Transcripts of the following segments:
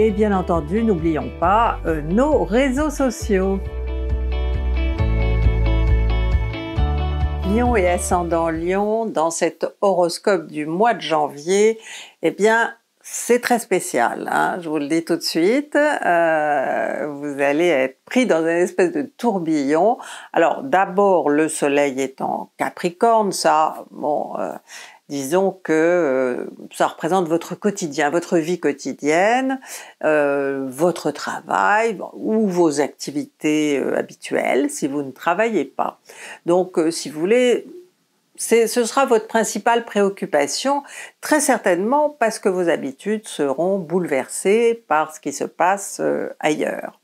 Et bien entendu, n'oublions pas euh, nos réseaux sociaux. Lion et ascendant Lyon, dans cet horoscope du mois de janvier, eh bien, c'est très spécial, hein, je vous le dis tout de suite. Euh, vous allez être pris dans une espèce de tourbillon. Alors d'abord, le Soleil est en Capricorne, ça, bon, euh, disons que euh, ça représente votre quotidien, votre vie quotidienne, euh, votre travail ou vos activités euh, habituelles si vous ne travaillez pas. Donc si vous voulez, ce sera votre principale préoccupation, très certainement parce que vos habitudes seront bouleversées par ce qui se passe ailleurs.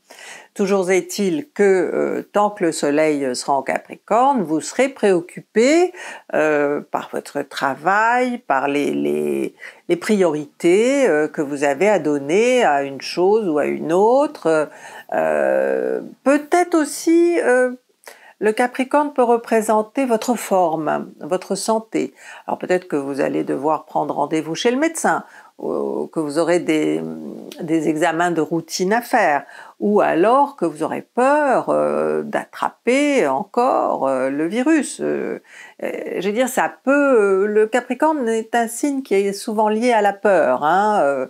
Toujours est-il que euh, tant que le Soleil sera en Capricorne, vous serez préoccupé euh, par votre travail, par les, priorités euh, que vous avez à donner à une chose ou à une autre. Peut-être aussi le Capricorne peut représenter votre forme, votre santé. Alors peut-être que vous allez devoir prendre rendez-vous chez le médecin, que vous aurez des, des, examens de routine à faire, ou alors que vous aurez peur euh, d'attraper encore euh, le virus. Euh, je veux dire, ça peut. le Capricorne est un signe qui est souvent lié à la peur. Hein.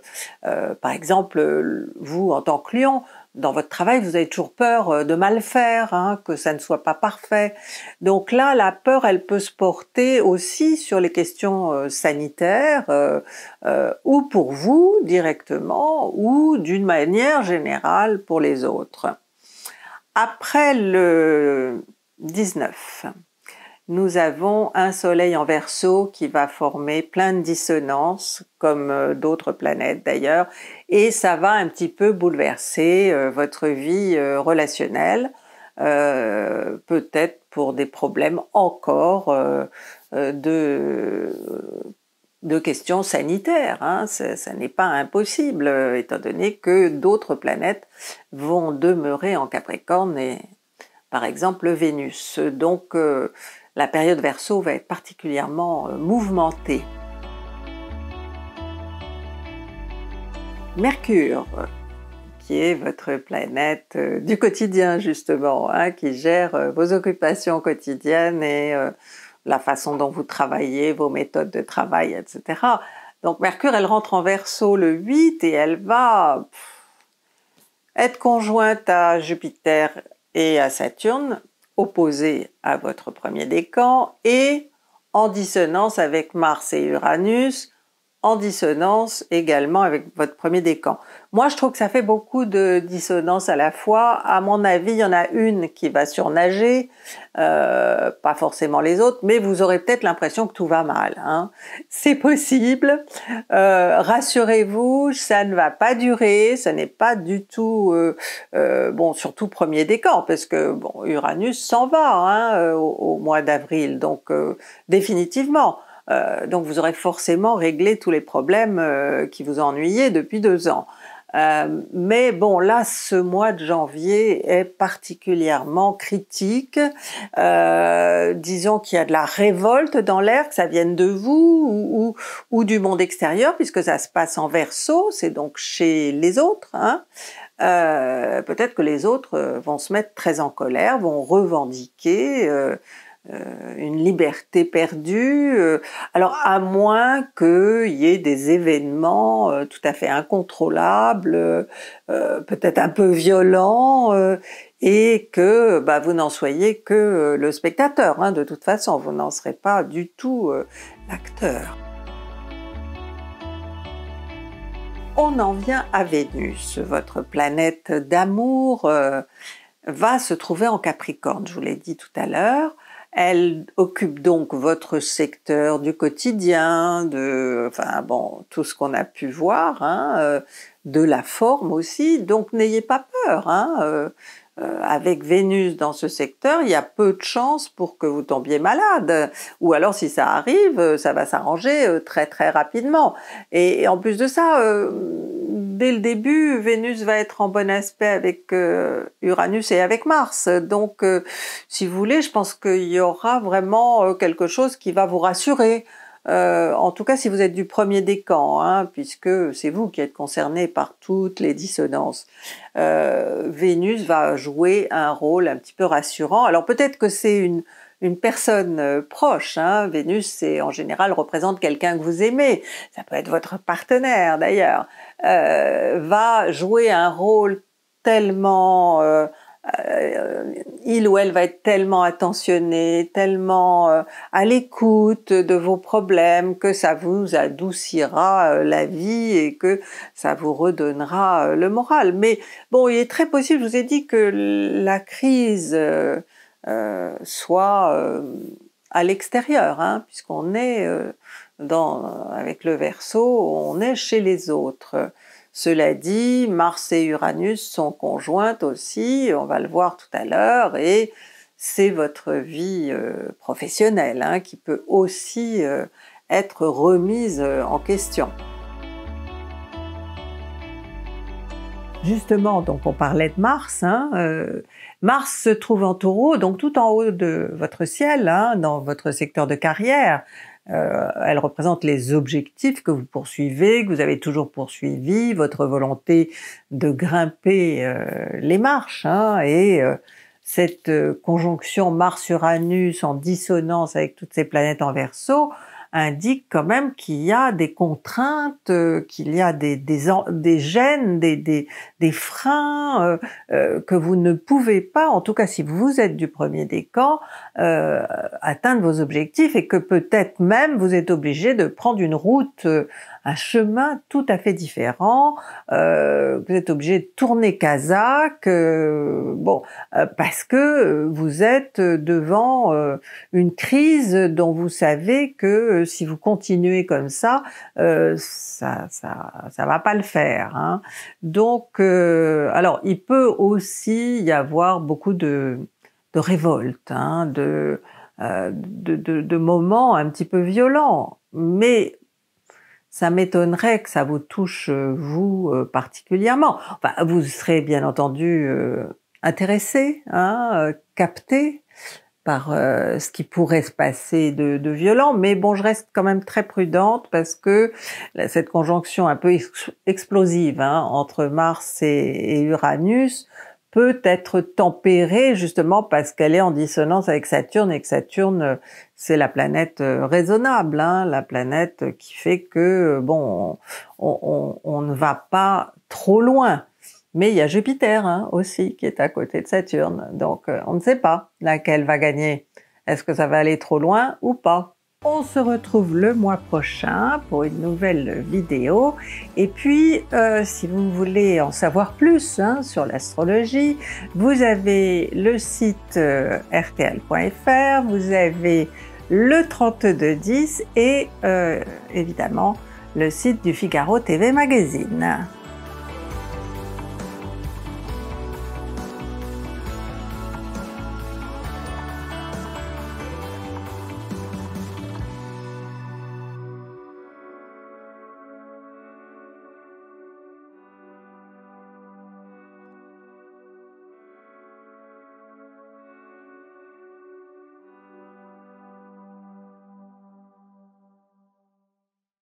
par exemple, vous en tant que client, dans votre travail, vous avez toujours peur euh, de mal faire, hein, que ça ne soit pas parfait. Donc là, la peur, elle peut se porter aussi sur les questions euh, sanitaires, euh, ou pour vous directement, ou d'une manière générale pour les autres. Après le 19, nous avons un Soleil en verso qui va former plein de dissonances, comme euh, d'autres planètes d'ailleurs, et ça va un petit peu bouleverser euh, votre vie euh, relationnelle, peut-être pour des problèmes encore de, questions sanitaires. Hein. ça n'est pas impossible, étant donné que d'autres planètes vont demeurer en Capricorne et par exemple Vénus. Donc la période verso va être particulièrement euh, mouvementée. Mercure, qui est votre planète euh, du quotidien justement, hein, qui gère euh, vos occupations quotidiennes et la façon dont vous travaillez, vos méthodes de travail, etc. Donc Mercure, elle rentre en verso le 8 et elle va être conjointe à Jupiter et à Saturne opposé à votre premier décan et en dissonance avec Mars et Uranus, en dissonance également avec votre premier décan. Moi, je trouve que ça fait beaucoup de dissonances à la fois. À mon avis, il y en a une qui va surnager, euh, pas forcément les autres, mais vous aurez peut-être l'impression que tout va mal. Hein. C'est possible. Euh, rassurez-vous, ça ne va pas durer. Ce n'est pas du tout euh, bon, surtout premier décan, parce que bon, Uranus s'en va hein, au, mois d'avril, donc définitivement. Euh, donc vous aurez forcément réglé tous les problèmes euh, qui vous ennuyaient depuis deux ans. Euh, mais bon, là, ce mois de janvier est particulièrement critique. disons qu'il y a de la révolte dans l'air, que ça vienne de vous ou, du monde extérieur, puisque ça se passe en verso, c'est donc chez les autres. Hein. Peut-être que les autres vont se mettre très en colère, vont revendiquer euh, une liberté perdue, euh, alors à moins qu'il y ait des événements euh, tout à fait incontrôlables, peut-être un peu violents, et que bah, vous n'en soyez que le spectateur, hein, de toute façon, vous n'en serez pas du tout l'acteur. On en vient à Vénus, votre planète d'amour va se trouver en Capricorne, je vous l'ai dit tout à l'heure. Elle occupe donc votre secteur du quotidien, de, enfin bon, tout ce qu'on a pu voir, hein, euh, de la forme aussi. Donc n'ayez pas peur. Hein, euh, euh, avec Vénus dans ce secteur, il y a peu de chances pour que vous tombiez malade. Ou alors si ça arrive, euh, ça va s'arranger euh, très très rapidement. Et, en plus de ça, dès le début, Vénus va être en bon aspect avec Uranus et avec Mars. Donc si vous voulez, je pense qu'il y aura vraiment quelque chose qui va vous rassurer. Euh, en tout cas, si vous êtes du premier des camps, hein, puisque c'est vous qui êtes concerné par toutes les dissonances, euh, Vénus va jouer un rôle un petit peu rassurant. Alors peut-être que c'est une, personne euh, proche. Hein. Vénus, c'est en général représente quelqu'un que vous aimez. Ça peut être votre partenaire d'ailleurs. va jouer un rôle tellement euh, il ou elle va être tellement attentionné, tellement euh, à l'écoute de vos problèmes que ça vous adoucira euh, la vie et que ça vous redonnera le moral. Mais bon, il est très possible, je vous ai dit que la crise soit à l'extérieur, hein, puisqu'on est dans, avec le verso, on est chez les autres. Cela dit, Mars et Uranus sont conjointes aussi, on va le voir tout à l'heure, et c'est votre vie euh, professionnelle hein, qui peut aussi euh, être remise euh, en question. Justement, donc on parlait de Mars. Hein, Mars se trouve en taureau, donc tout en haut de votre ciel, hein, dans votre secteur de carrière. Euh, elle représente les objectifs que vous poursuivez, que vous avez toujours poursuivis, votre volonté de grimper euh, les marches, hein, et euh, cette conjonction Mars-Uranus en dissonance avec toutes ces planètes en verso indique quand même qu'il y a des contraintes, euh, qu'il y a des, des, gènes, des, des, freins euh, euh, que vous ne pouvez pas, en tout cas si vous êtes du premier décan, camps, atteindre vos objectifs et que peut-être même vous êtes obligé de prendre une route un chemin tout à fait différent. Euh, vous êtes obligé de tourner Kazakh, euh, bon, euh, parce que vous êtes devant une crise dont vous savez que si vous continuez comme ça, ça, ça, ça va pas le faire. Hein. Donc, alors, il peut aussi y avoir beaucoup de, de révolte, hein, de, de, de, de moments un petit peu violents, mais ça m'étonnerait que ça vous touche, euh, vous, euh, particulièrement. Enfin, vous serez bien entendu euh, intéressé, hein, capté par ce qui pourrait se passer de, violent, mais bon, je reste quand même très prudente parce que cette conjonction un peu explosive hein, entre Mars et Uranus peut être tempérée justement parce qu'elle est en dissonance avec Saturne et que Saturne c'est la planète euh, raisonnable, hein, la planète qui fait que euh, bon on, ne va pas trop loin. Mais il y a Jupiter hein, aussi qui est à côté de Saturne, donc euh, on ne sait pas laquelle va gagner. Est-ce que ça va aller trop loin ou pas on se retrouve le mois prochain pour une nouvelle vidéo. Et puis, euh, si vous voulez en savoir plus hein, sur l'astrologie, vous avez le site rtl.fr, euh, vous avez le 3210 et euh, évidemment le site du Figaro TV Magazine.